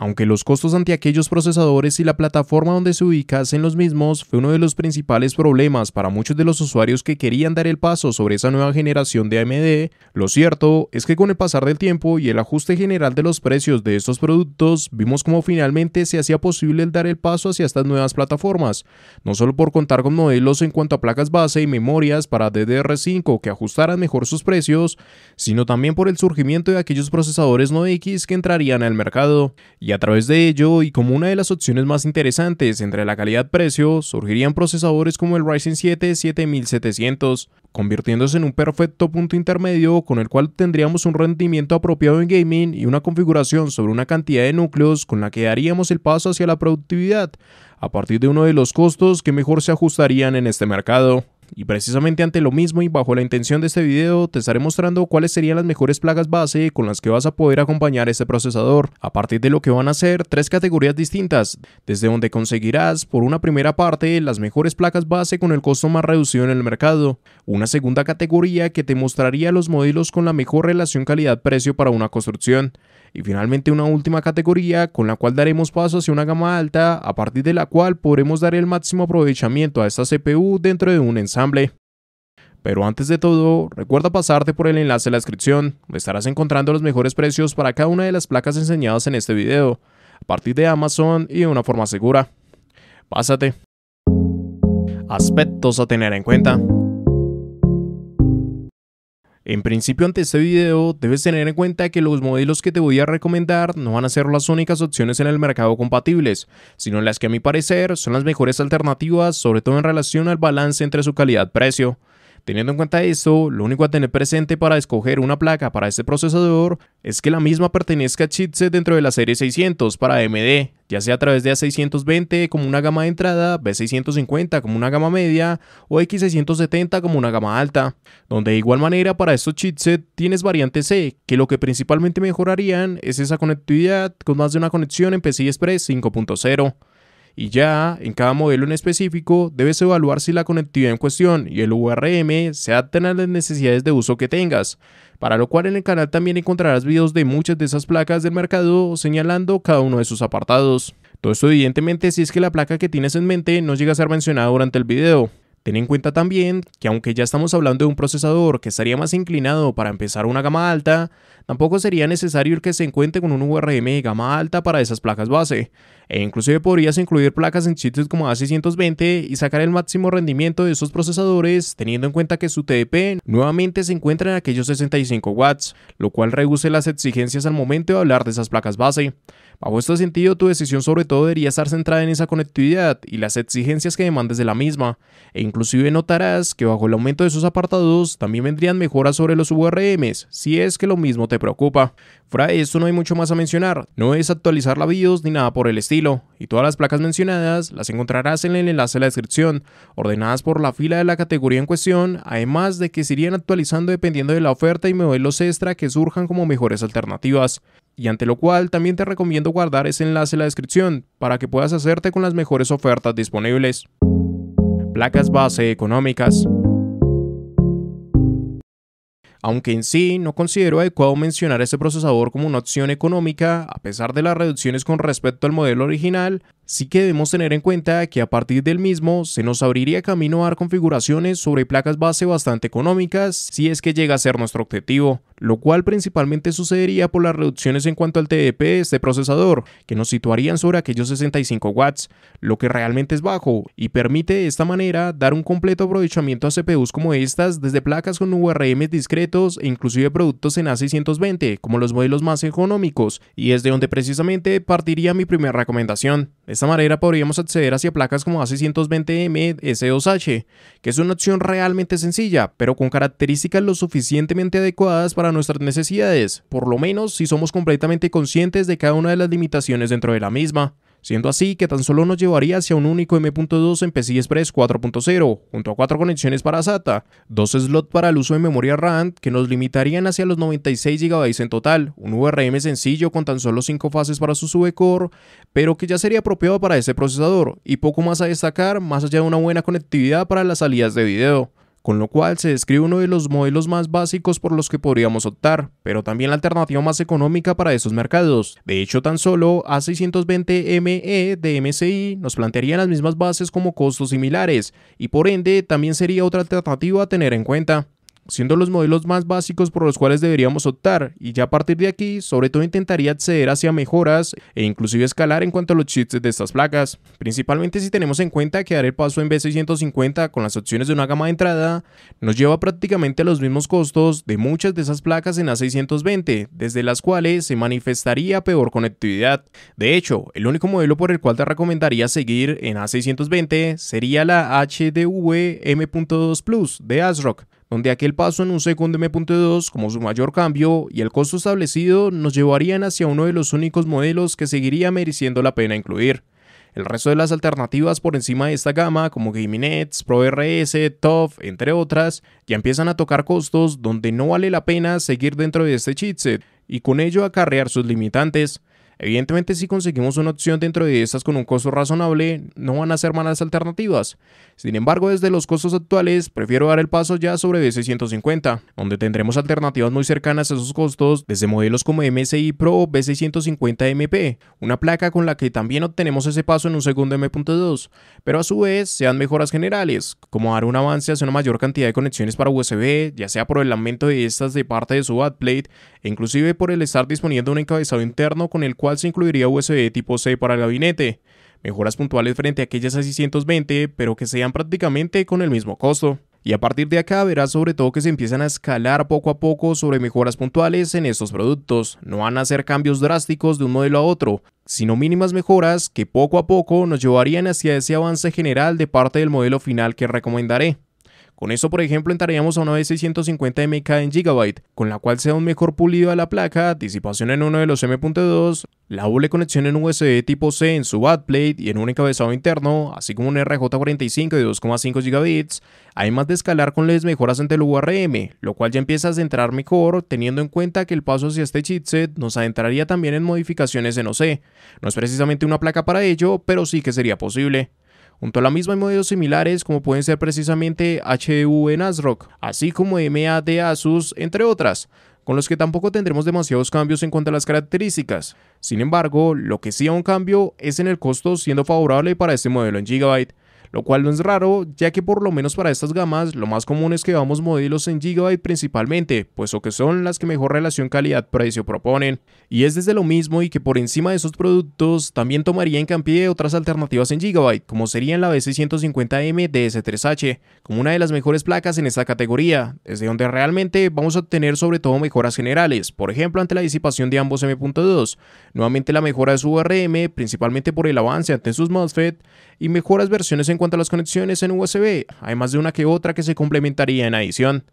aunque los costos ante aquellos procesadores y la plataforma donde se ubicasen los mismos fue uno de los principales problemas para muchos de los usuarios que querían dar el paso sobre esa nueva generación de AMD, lo cierto es que con el pasar del tiempo y el ajuste general de los precios de estos productos, vimos cómo finalmente se hacía posible el dar el paso hacia estas nuevas plataformas, no solo por contar con modelos en cuanto a placas base y memorias para DDR5 que ajustaran mejor sus precios, sino también por el surgimiento de aquellos procesadores no X que entrarían al mercado y a través de ello, y como una de las opciones más interesantes entre la calidad-precio, surgirían procesadores como el Ryzen 7 7700, convirtiéndose en un perfecto punto intermedio con el cual tendríamos un rendimiento apropiado en gaming y una configuración sobre una cantidad de núcleos con la que daríamos el paso hacia la productividad, a partir de uno de los costos que mejor se ajustarían en este mercado. Y precisamente ante lo mismo y bajo la intención de este video te estaré mostrando cuáles serían las mejores placas base con las que vas a poder acompañar este procesador. A partir de lo que van a ser tres categorías distintas, desde donde conseguirás por una primera parte las mejores placas base con el costo más reducido en el mercado. Una segunda categoría que te mostraría los modelos con la mejor relación calidad-precio para una construcción. Y finalmente una última categoría con la cual daremos paso hacia una gama alta a partir de la cual podremos dar el máximo aprovechamiento a esta CPU dentro de un ensamble. Pero antes de todo, recuerda pasarte por el enlace de la descripción, donde estarás encontrando los mejores precios para cada una de las placas enseñadas en este video, a partir de Amazon y de una forma segura. Pásate. Aspectos a tener en cuenta. En principio ante este video debes tener en cuenta que los modelos que te voy a recomendar no van a ser las únicas opciones en el mercado compatibles, sino las que a mi parecer son las mejores alternativas sobre todo en relación al balance entre su calidad-precio. Teniendo en cuenta esto, lo único a tener presente para escoger una placa para este procesador es que la misma pertenezca a chipset dentro de la serie 600 para AMD, ya sea a través de A620 como una gama de entrada, B650 como una gama media o X670 como una gama alta, donde de igual manera para estos chipset tienes variante C, que lo que principalmente mejorarían es esa conectividad con más de una conexión en PCI Express 5.0 y ya en cada modelo en específico debes evaluar si la conectividad en cuestión y el URM se adaptan a las necesidades de uso que tengas, para lo cual en el canal también encontrarás videos de muchas de esas placas del mercado señalando cada uno de sus apartados. Todo esto evidentemente si es que la placa que tienes en mente no llega a ser mencionada durante el video. Ten en cuenta también que aunque ya estamos hablando de un procesador que estaría más inclinado para empezar una gama alta, Tampoco sería necesario el que se encuentre con un URM de gama alta para esas placas base, e inclusive podrías incluir placas en chips como A620 y sacar el máximo rendimiento de esos procesadores teniendo en cuenta que su TDP nuevamente se encuentra en aquellos 65 watts, lo cual reduce las exigencias al momento de hablar de esas placas base. Bajo este sentido, tu decisión sobre todo debería estar centrada en esa conectividad y las exigencias que demandes de la misma, e inclusive notarás que bajo el aumento de esos apartados también vendrían mejoras sobre los URMs, si es que lo mismo te preocupa. Fuera de esto no hay mucho más a mencionar, no es actualizar la BIOS ni nada por el estilo, y todas las placas mencionadas las encontrarás en el enlace de la descripción, ordenadas por la fila de la categoría en cuestión, además de que se irían actualizando dependiendo de la oferta y modelos extra que surjan como mejores alternativas y ante lo cual también te recomiendo guardar ese enlace en la descripción para que puedas hacerte con las mejores ofertas disponibles. Placas base económicas. Aunque en sí no considero adecuado mencionar este procesador como una opción económica, a pesar de las reducciones con respecto al modelo original, sí que debemos tener en cuenta que a partir del mismo se nos abriría camino a dar configuraciones sobre placas base bastante económicas si es que llega a ser nuestro objetivo lo cual principalmente sucedería por las reducciones en cuanto al TDP de este procesador, que nos situarían sobre aquellos 65 watts, lo que realmente es bajo, y permite de esta manera dar un completo aprovechamiento a CPUs como estas desde placas con URM discretos e inclusive productos en A620, como los modelos más económicos, y es de donde precisamente partiría mi primera recomendación. De esta manera podríamos acceder hacia placas como A620M S2H, que es una opción realmente sencilla, pero con características lo suficientemente adecuadas para nuestras necesidades, por lo menos si somos completamente conscientes de cada una de las limitaciones dentro de la misma siendo así que tan solo nos llevaría hacia un único M.2 en PCI Express 4.0, junto a cuatro conexiones para SATA, dos slots para el uso de memoria RAM que nos limitarían hacia los 96 GB en total, un VRM sencillo con tan solo 5 fases para su subcore, e pero que ya sería apropiado para ese procesador, y poco más a destacar más allá de una buena conectividad para las salidas de video con lo cual se describe uno de los modelos más básicos por los que podríamos optar, pero también la alternativa más económica para esos mercados. De hecho, tan solo A620ME e de MSI nos plantearía las mismas bases como costos similares, y por ende también sería otra alternativa a tener en cuenta siendo los modelos más básicos por los cuales deberíamos optar, y ya a partir de aquí, sobre todo intentaría acceder hacia mejoras e inclusive escalar en cuanto a los chips de estas placas, principalmente si tenemos en cuenta que dar el paso en B650 con las opciones de una gama de entrada nos lleva prácticamente a los mismos costos de muchas de esas placas en A620, desde las cuales se manifestaría peor conectividad. De hecho, el único modelo por el cual te recomendaría seguir en A620 sería la HDV M.2 Plus de ASRock, donde aquel paso en un segundo M.2 como su mayor cambio y el costo establecido nos llevarían hacia uno de los únicos modelos que seguiría mereciendo la pena incluir. El resto de las alternativas por encima de esta gama, como Pro RS, TOF, entre otras, ya empiezan a tocar costos donde no vale la pena seguir dentro de este chipset y con ello acarrear sus limitantes. Evidentemente, si conseguimos una opción dentro de estas con un costo razonable, no van a ser malas alternativas. Sin embargo, desde los costos actuales, prefiero dar el paso ya sobre B650, donde tendremos alternativas muy cercanas a esos costos desde modelos como MSI Pro B650MP, una placa con la que también obtenemos ese paso en un segundo M.2, pero a su vez sean mejoras generales, como dar un avance hacia una mayor cantidad de conexiones para USB, ya sea por el aumento de estas de parte de su backplate, e inclusive por el estar disponiendo un encabezado interno con el cual se incluiría USB tipo C para el gabinete, mejoras puntuales frente a aquellas A620 pero que sean prácticamente con el mismo costo. Y a partir de acá verás sobre todo que se empiezan a escalar poco a poco sobre mejoras puntuales en estos productos. No van a ser cambios drásticos de un modelo a otro, sino mínimas mejoras que poco a poco nos llevarían hacia ese avance general de parte del modelo final que recomendaré. Con esto, por ejemplo, entraríamos a una B650 MK en Gigabyte, con la cual sea un mejor pulido a la placa, disipación en uno de los M.2, la doble conexión en USB tipo C en su backplate y en un encabezado interno, así como un RJ45 de 2,5 GB, además de escalar con las mejoras ante el URM, lo cual ya empieza a centrar mejor, teniendo en cuenta que el paso hacia este chipset nos adentraría también en modificaciones en OC. No es precisamente una placa para ello, pero sí que sería posible. Junto a la misma en modelos similares como pueden ser precisamente en ASRock, así como MA de Asus, entre otras con los que tampoco tendremos demasiados cambios en cuanto a las características. Sin embargo, lo que sí a un cambio es en el costo siendo favorable para este modelo en Gigabyte, lo cual no es raro, ya que por lo menos para estas gamas lo más común es que vamos modelos en Gigabyte principalmente, puesto que son las que mejor relación calidad-precio proponen, y es desde lo mismo y que por encima de esos productos también tomaría en campié otras alternativas en Gigabyte, como serían la B650M DS3H, como una de las mejores placas en esta categoría, desde donde realmente vamos a obtener sobre todo mejoras generales, por ejemplo ante la disipación de ambos M.2, nuevamente la mejora de su URM, principalmente por el avance ante sus MOSFET, y mejoras versiones en cuanto a las conexiones en USB, hay más de una que otra que se complementaría en adición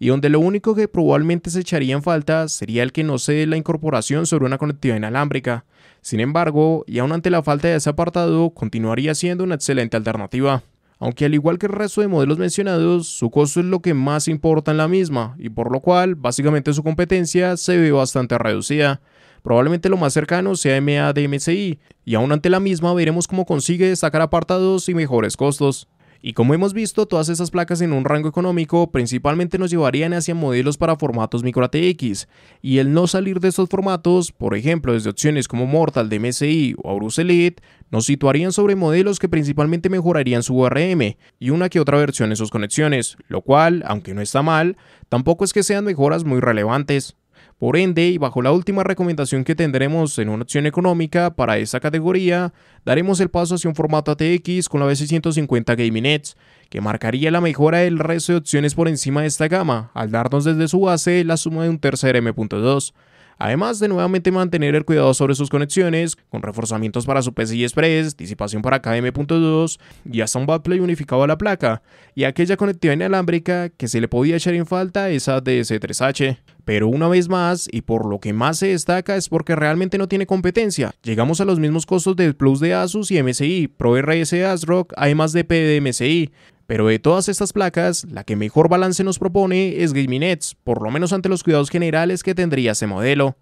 y donde lo único que probablemente se echaría en falta sería el que no se dé la incorporación sobre una conectividad inalámbrica. Sin embargo, y aun ante la falta de ese apartado, continuaría siendo una excelente alternativa. Aunque al igual que el resto de modelos mencionados, su costo es lo que más importa en la misma, y por lo cual, básicamente su competencia se ve bastante reducida. Probablemente lo más cercano sea MADMCI, y aún ante la misma veremos cómo consigue sacar apartados y mejores costos. Y como hemos visto, todas esas placas en un rango económico principalmente nos llevarían hacia modelos para formatos micro ATX, y el no salir de estos formatos, por ejemplo desde opciones como Mortal de o Aurus Elite, nos situarían sobre modelos que principalmente mejorarían su URM y una que otra versión en sus conexiones, lo cual, aunque no está mal, tampoco es que sean mejoras muy relevantes. Por ende, y bajo la última recomendación que tendremos en una opción económica para esta categoría, daremos el paso hacia un formato ATX con la B650 Gaming Edge, que marcaría la mejora del resto de opciones por encima de esta gama, al darnos desde su base la suma de un tercer M.2. Además de nuevamente mantener el cuidado sobre sus conexiones, con reforzamientos para su PCI Express, disipación para KM.2 y hasta un backplay unificado a la placa, y aquella conectividad inalámbrica que se le podía echar en falta esa DS3H. Pero una vez más, y por lo que más se destaca es porque realmente no tiene competencia. Llegamos a los mismos costos del Plus de Asus y MSI, RS ASRock, además de PDMSI, pero de todas estas placas, la que mejor balance nos propone es Gaming Nets, por lo menos ante los cuidados generales que tendría ese modelo.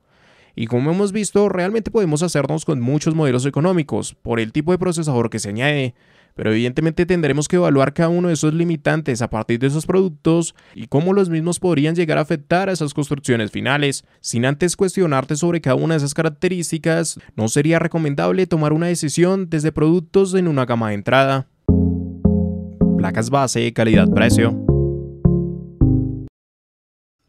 Y como hemos visto, realmente podemos hacernos con muchos modelos económicos, por el tipo de procesador que se añade, pero evidentemente tendremos que evaluar cada uno de esos limitantes a partir de esos productos y cómo los mismos podrían llegar a afectar a esas construcciones finales. Sin antes cuestionarte sobre cada una de esas características, no sería recomendable tomar una decisión desde productos en una gama de entrada placas base, calidad-precio.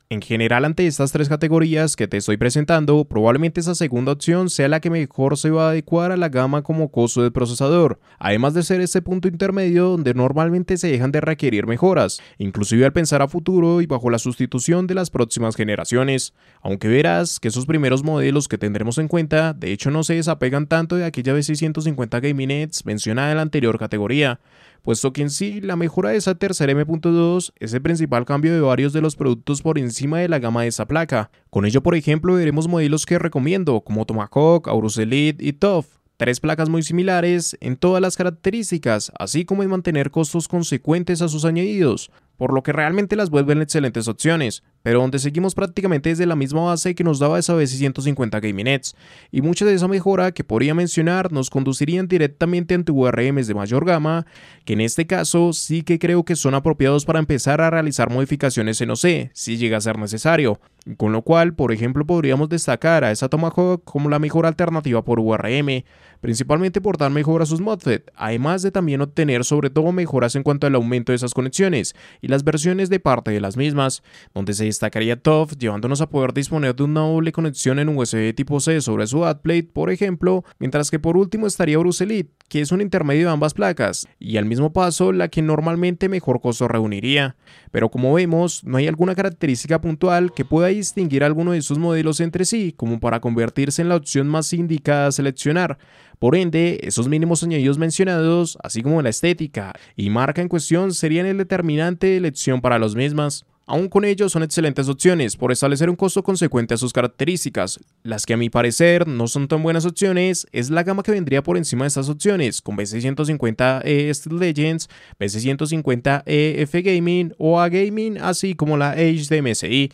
En general, ante estas tres categorías que te estoy presentando, probablemente esa segunda opción sea la que mejor se va a adecuar a la gama como costo del procesador, además de ser ese punto intermedio donde normalmente se dejan de requerir mejoras, inclusive al pensar a futuro y bajo la sustitución de las próximas generaciones, aunque verás que esos primeros modelos que tendremos en cuenta de hecho no se desapegan tanto de aquella B650 Gaming Nets mencionada en la anterior categoría, puesto que en sí la mejora de esa tercera M.2 es el principal cambio de varios de los productos por encima de la gama de esa placa. Con ello, por ejemplo, veremos modelos que recomiendo, como Tomahawk, Aurus Elite y Tough. tres placas muy similares en todas las características, así como en mantener costos consecuentes a sus añadidos, por lo que realmente las vuelven excelentes opciones pero donde seguimos prácticamente es de la misma base que nos daba esa vez 150 Nets, y muchas de esa mejora que podría mencionar nos conducirían directamente ante URMs de mayor gama, que en este caso sí que creo que son apropiados para empezar a realizar modificaciones en OC, si llega a ser necesario, con lo cual, por ejemplo, podríamos destacar a esa Tomahawk como la mejor alternativa por URM, principalmente por dar mejor a sus MOSFET, además de también obtener sobre todo mejoras en cuanto al aumento de esas conexiones y las versiones de parte de las mismas, donde se destacaría TOF llevándonos a poder disponer de una doble conexión en USB tipo C sobre su AdPlate, por ejemplo, mientras que por último estaría Elite, que es un intermedio de ambas placas, y al mismo paso la que normalmente mejor costo reuniría. Pero como vemos, no hay alguna característica puntual que pueda distinguir alguno de sus modelos entre sí, como para convertirse en la opción más indicada a seleccionar. Por ende, esos mínimos añadidos mencionados, así como la estética y marca en cuestión, serían el determinante de elección para los mismas. Aún con ello, son excelentes opciones por establecer un costo consecuente a sus características. Las que a mi parecer no son tan buenas opciones es la gama que vendría por encima de estas opciones, con B650E Steel Legends, B650E F Gaming o A Gaming, así como la HDMSI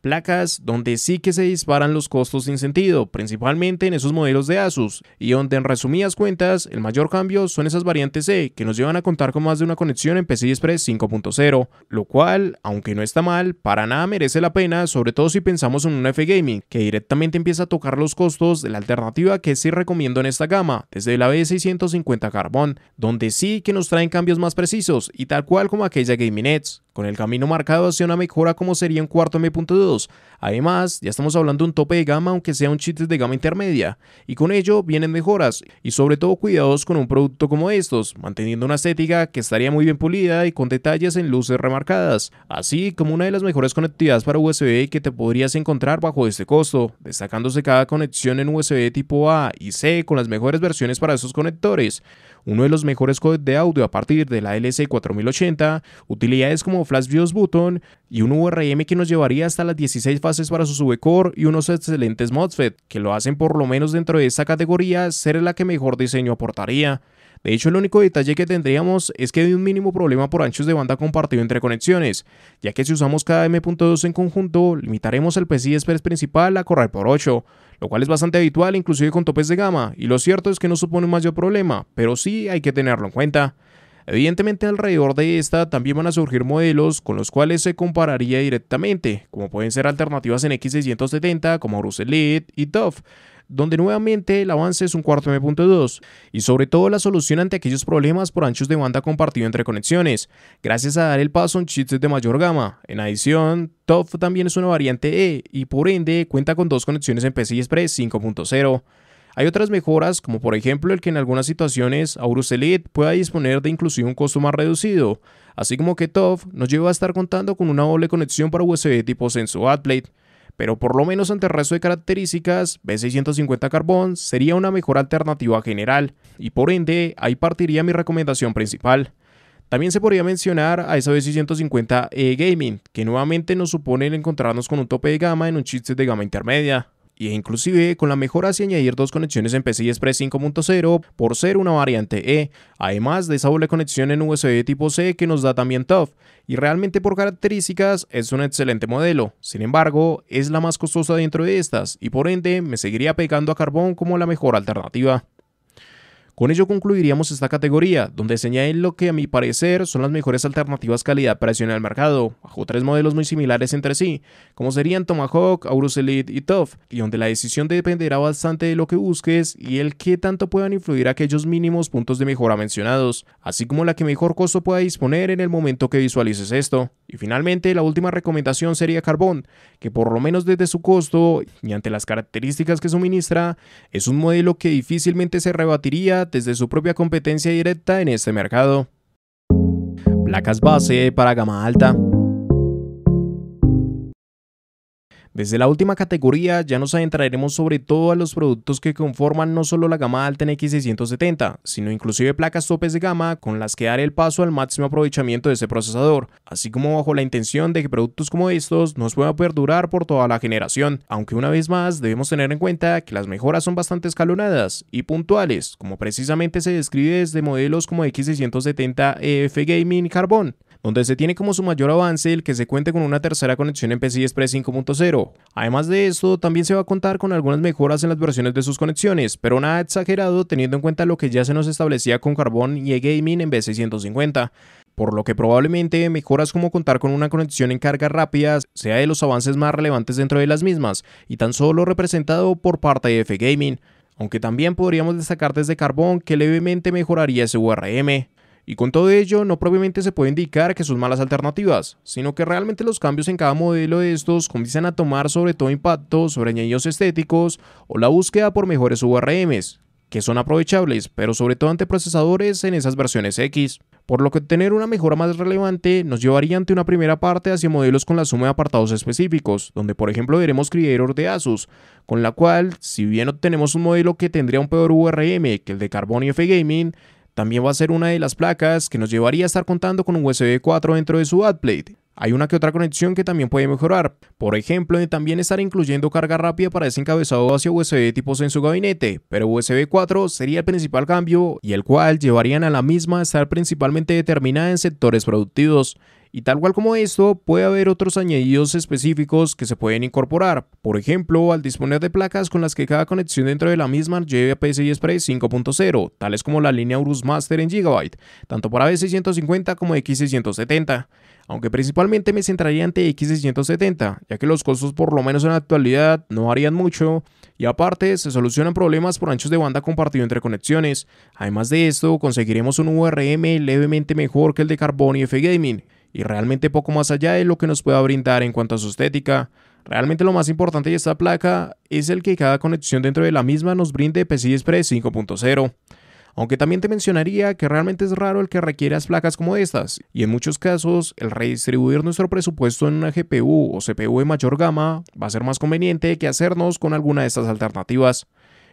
placas donde sí que se disparan los costos sin sentido, principalmente en esos modelos de Asus, y donde en resumidas cuentas el mayor cambio son esas variantes E que nos llevan a contar con más de una conexión en PCI Express 5.0, lo cual, aunque no está mal, para nada merece la pena, sobre todo si pensamos en un F Gaming, que directamente empieza a tocar los costos de la alternativa que sí recomiendo en esta gama, desde la B650 Carbon, donde sí que nos traen cambios más precisos y tal cual como aquella Gaming Edge, con el camino marcado hacia una mejora como sería un cuarto M.2. Además, ya estamos hablando de un tope de gama, aunque sea un chiste de gama intermedia, y con ello vienen mejoras, y sobre todo cuidados con un producto como estos, manteniendo una estética que estaría muy bien pulida y con detalles en luces remarcadas, así como una de las mejores conectividades para USB que te podrías encontrar bajo este costo, destacándose cada conexión en USB tipo A y C con las mejores versiones para esos conectores uno de los mejores codes de audio a partir de la LC4080, utilidades como Flash Views Button y un VRM que nos llevaría hasta las 16 fases para su subcore y unos excelentes MOSFET, que lo hacen por lo menos dentro de esta categoría ser la que mejor diseño aportaría. De hecho, el único detalle que tendríamos es que hay un mínimo problema por anchos de banda compartido entre conexiones, ya que si usamos cada M.2 en conjunto, limitaremos el PCI Express principal a correr por 8, lo cual es bastante habitual inclusive con topes de gama, y lo cierto es que no supone un mayor problema, pero sí hay que tenerlo en cuenta. Evidentemente alrededor de esta también van a surgir modelos con los cuales se compararía directamente, como pueden ser alternativas en X670 como Ruselite y Duff, donde nuevamente el avance es un cuarto M.2, y sobre todo la solución ante aquellos problemas por anchos de banda compartido entre conexiones, gracias a dar el paso un chips de mayor gama. En adición, TOF también es una variante E, y por ende cuenta con dos conexiones en PCI Express 5.0. Hay otras mejoras, como por ejemplo el que en algunas situaciones Aurus Elite pueda disponer de inclusive un costo más reducido, así como que TOF nos lleva a estar contando con una doble conexión para USB tipo Senso Adplate, pero por lo menos ante el resto de características, B650 carbón sería una mejor alternativa general, y por ende ahí partiría mi recomendación principal. También se podría mencionar a esa B650E eh, Gaming, que nuevamente nos supone encontrarnos con un tope de gama en un chipset de gama intermedia e inclusive con la mejora si añadir dos conexiones en PCI Express 5.0 por ser una variante E, además de esa doble conexión en USB tipo C que nos da también Tough y realmente por características es un excelente modelo, sin embargo es la más costosa dentro de estas y por ende me seguiría pegando a carbón como la mejor alternativa. Con ello concluiríamos esta categoría, donde señalé lo que a mi parecer son las mejores alternativas calidad-precio en el mercado, bajo tres modelos muy similares entre sí, como serían Tomahawk, Aurus Elite y Tough, y donde la decisión dependerá bastante de lo que busques y el qué tanto puedan influir aquellos mínimos puntos de mejora mencionados, así como la que mejor costo pueda disponer en el momento que visualices esto. Y finalmente, la última recomendación sería Carbón, que por lo menos desde su costo y ante las características que suministra, es un modelo que difícilmente se rebatiría desde su propia competencia directa en este mercado. Placas base para gama alta. Desde la última categoría ya nos adentraremos sobre todo a los productos que conforman no solo la gama alta en X670, sino inclusive placas topes de gama con las que dar el paso al máximo aprovechamiento de ese procesador, así como bajo la intención de que productos como estos nos puedan perdurar por toda la generación, aunque una vez más debemos tener en cuenta que las mejoras son bastante escalonadas y puntuales, como precisamente se describe desde modelos como X670 EF Gaming Carbón, donde se tiene como su mayor avance el que se cuente con una tercera conexión en PC Express 5.0. Además de esto, también se va a contar con algunas mejoras en las versiones de sus conexiones, pero nada exagerado teniendo en cuenta lo que ya se nos establecía con Carbon y E-Gaming en B650 por lo que probablemente mejoras como contar con una conexión en carga rápida sea de los avances más relevantes dentro de las mismas, y tan solo representado por parte de F Gaming, aunque también podríamos destacar desde Carbón que levemente mejoraría su URM. Y con todo ello, no propiamente se puede indicar que son malas alternativas, sino que realmente los cambios en cada modelo de estos comienzan a tomar sobre todo impacto sobre añadidos estéticos o la búsqueda por mejores URMs, que son aprovechables, pero sobre todo ante procesadores en esas versiones X. Por lo que obtener una mejora más relevante nos llevaría ante una primera parte hacia modelos con la suma de apartados específicos, donde por ejemplo veremos Creator de Asus, con la cual, si bien obtenemos un modelo que tendría un peor URM que el de Carbon y F-Gaming, también va a ser una de las placas que nos llevaría a estar contando con un USB 4 dentro de su AdPlate. Hay una que otra conexión que también puede mejorar, por ejemplo, también estar incluyendo carga rápida para ese encabezado hacia USB tipos en su gabinete, pero USB 4 sería el principal cambio y el cual llevarían a la misma a estar principalmente determinada en sectores productivos, y tal cual como esto, puede haber otros añadidos específicos que se pueden incorporar. Por ejemplo, al disponer de placas con las que cada conexión dentro de la misma lleve a PCI Express 5.0, tales como la línea Urus Master en Gigabyte, tanto para B650 como X670. Aunque principalmente me centraría ante X670, ya que los costos por lo menos en la actualidad no varían mucho y aparte se solucionan problemas por anchos de banda compartido entre conexiones. Además de esto, conseguiremos un URM levemente mejor que el de Carbon y F-Gaming, y realmente poco más allá de lo que nos pueda brindar en cuanto a su estética. Realmente lo más importante de esta placa es el que cada conexión dentro de la misma nos brinde PCI Express 5.0. Aunque también te mencionaría que realmente es raro el que requieras placas como estas, y en muchos casos el redistribuir nuestro presupuesto en una GPU o CPU de mayor gama va a ser más conveniente que hacernos con alguna de estas alternativas.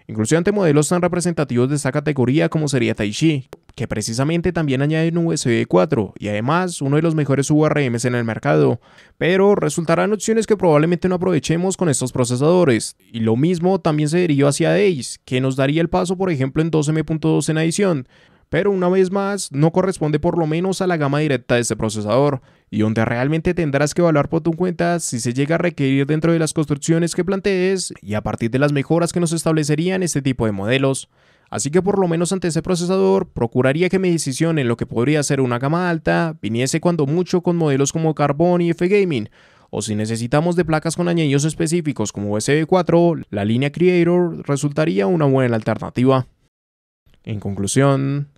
Incluso ante modelos tan representativos de esta categoría como sería Taichi, que precisamente también añaden USB 4 y además uno de los mejores URMs en el mercado, pero resultarán opciones que probablemente no aprovechemos con estos procesadores. Y lo mismo también se deriva hacia Ace, que nos daría el paso por ejemplo en 12M.2 en adición, pero una vez más no corresponde por lo menos a la gama directa de este procesador, y donde realmente tendrás que evaluar por tu cuenta si se llega a requerir dentro de las construcciones que plantees y a partir de las mejoras que nos establecerían este tipo de modelos. Así que por lo menos ante ese procesador, procuraría que mi decisión en lo que podría ser una gama alta viniese cuando mucho con modelos como Carbon y F-Gaming, o si necesitamos de placas con añadidos específicos como usb 4 la línea Creator resultaría una buena alternativa. En conclusión,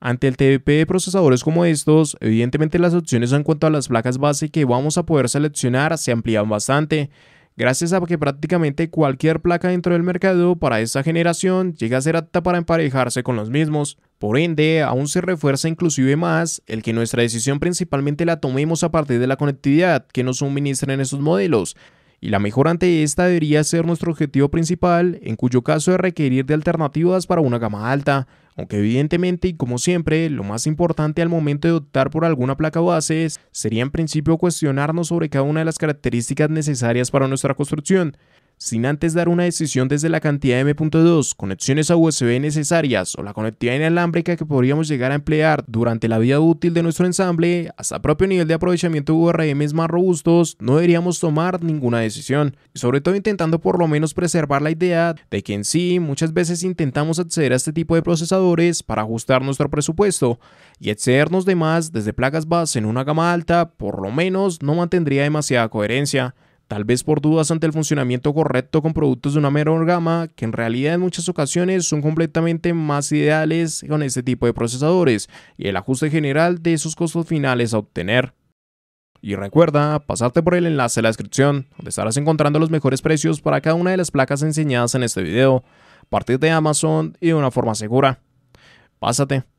ante el TDP de procesadores como estos, evidentemente las opciones en cuanto a las placas base que vamos a poder seleccionar se amplían bastante, gracias a que prácticamente cualquier placa dentro del mercado para esa generación llega a ser apta para emparejarse con los mismos. Por ende, aún se refuerza inclusive más el que nuestra decisión principalmente la tomemos a partir de la conectividad que nos suministran esos modelos, y la mejor ante esta debería ser nuestro objetivo principal, en cuyo caso es requerir de alternativas para una gama alta, aunque evidentemente y como siempre, lo más importante al momento de optar por alguna placa base sería en principio cuestionarnos sobre cada una de las características necesarias para nuestra construcción sin antes dar una decisión desde la cantidad de M.2, conexiones a USB necesarias o la conectividad inalámbrica que podríamos llegar a emplear durante la vida útil de nuestro ensamble, hasta propio nivel de aprovechamiento URMs más robustos, no deberíamos tomar ninguna decisión, sobre todo intentando por lo menos preservar la idea de que en sí muchas veces intentamos acceder a este tipo de procesadores para ajustar nuestro presupuesto y excedernos de más desde placas base en una gama alta, por lo menos no mantendría demasiada coherencia tal vez por dudas ante el funcionamiento correcto con productos de una menor gama, que en realidad en muchas ocasiones son completamente más ideales con este tipo de procesadores, y el ajuste general de esos costos finales a obtener. Y recuerda pasarte por el enlace de la descripción, donde estarás encontrando los mejores precios para cada una de las placas enseñadas en este video, a partir de Amazon y de una forma segura. Pásate.